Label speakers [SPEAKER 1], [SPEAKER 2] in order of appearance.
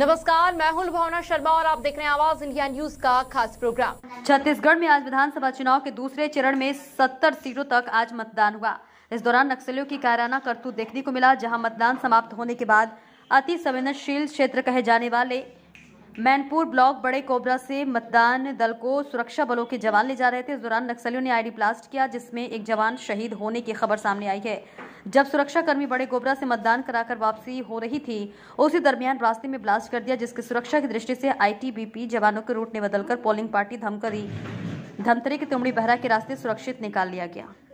[SPEAKER 1] नमस्कार मैं हूं लुभावना शर्मा और आप देख रहे हैं आवाज इंडिया
[SPEAKER 2] न्यूज का खास प्रोग्राम छत्तीसगढ़ में आज विधानसभा चुनाव के दूसरे चरण में 70 सीटों तक आज मतदान हुआ इस दौरान नक्सलियों की कायराना करतूत देखने को मिला जहां मतदान समाप्त होने के बाद अति संवेदनशील क्षेत्र कहे जाने वाले मैनपुर ब्लॉक बड़े कोबरा से मतदान दल को सुरक्षा बलों के जवान ले जा रहे थे इस दौरान नक्सलियों ने आईडी ब्लास्ट किया जिसमें एक जवान शहीद होने की खबर सामने आई है जब सुरक्षाकर्मी बड़े गोबरा से मतदान कराकर वापसी हो रही थी उसी दरमियान रास्ते में ब्लास्ट कर दिया जिसकी सुरक्षा की दृष्टि से आईटीबीपी जवानों के रूट ने बदलकर पोलिंग पार्टी धमकरी धमतरी के तुमड़ी बहरा के रास्ते सुरक्षित निकाल लिया गया